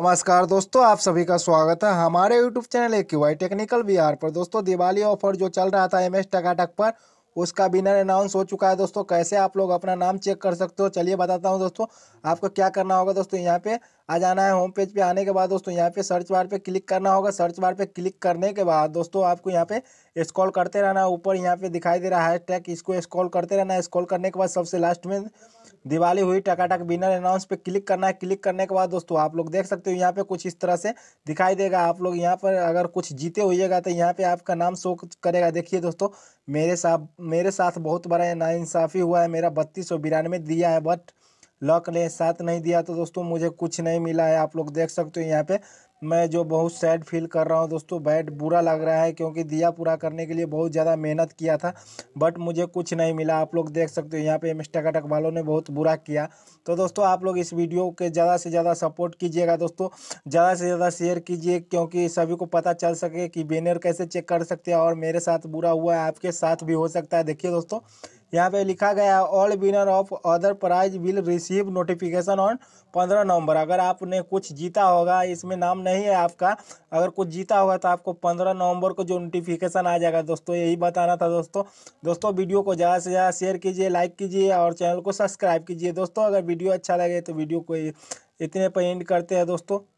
नमस्कार दोस्तों आप सभी का स्वागत है हमारे यूट्यूब चैनल एक वाई टेक्निकल वी पर दोस्तों दिवाली ऑफर जो चल रहा था एम एस टकाटक पर उसका विनर अनाउंस हो चुका है दोस्तों कैसे आप लोग अपना नाम चेक कर सकते हो चलिए बताता हूँ दोस्तों आपको क्या करना होगा दोस्तों यहाँ पे आ जाना है होम पेज पे आने के बाद दोस्तों यहाँ पे सर्च बार पे क्लिक करना होगा सर्च बार पे क्लिक करने के बाद दोस्तों आपको यहाँ पे स्क्रॉल करते रहना है ऊपर यहाँ पे दिखाई दे रहा है टैग इसको स्क्रॉल करते रहना है स्क्रॉल करने के बाद सबसे लास्ट में दिवाली हुई टकाटक बिनर अनाउंस पे क्लिक करना है क्लिक करने के बाद दोस्तों आप लोग देख सकते हो यहाँ पे कुछ इस तरह से दिखाई देगा आप लोग यहाँ पर अगर कुछ जीते हुएगा तो यहाँ पे आपका नाम शो करेगा देखिए दोस्तों मेरे साथ मेरे साथ बहुत बड़ा नाइंसाफ़ी हुआ है मेरा बत्तीस दिया है बट लक ने साथ नहीं दिया तो दोस्तों मुझे कुछ नहीं मिला है आप लोग देख सकते हो यहाँ पे मैं जो बहुत सैड फील कर रहा हूँ दोस्तों बैड बुरा लग रहा है क्योंकि दिया पूरा करने के लिए बहुत ज़्यादा मेहनत किया था बट मुझे कुछ नहीं मिला आप लोग देख सकते हो यहाँ पे मिस्टाकाटक वालों ने बहुत बुरा किया तो दोस्तों आप लोग इस वीडियो के ज़्यादा से ज़्यादा सपोर्ट कीजिएगा दोस्तों ज़्यादा से ज़्यादा शेयर कीजिए क्योंकि सभी को पता चल सके कि बेनर कैसे चेक कर सकते हैं और मेरे साथ बुरा हुआ है आपके साथ भी हो सकता है देखिए दोस्तों यहाँ पे लिखा गया है all winner of other prize will receive notification on पंद्रह नवंबर अगर आपने कुछ जीता होगा इसमें नाम नहीं है आपका अगर कुछ जीता होगा तो आपको पंद्रह नवंबर को जो नोटिफिकेशन आ जाएगा दोस्तों यही बताना था दोस्तों दोस्तों वीडियो को ज़्यादा से ज़्यादा शेयर कीजिए लाइक कीजिए और चैनल को सब्सक्राइब कीजिए दोस्तों अगर वीडियो अच्छा लगे तो वीडियो को इतने पर एंड करते हैं दोस्तों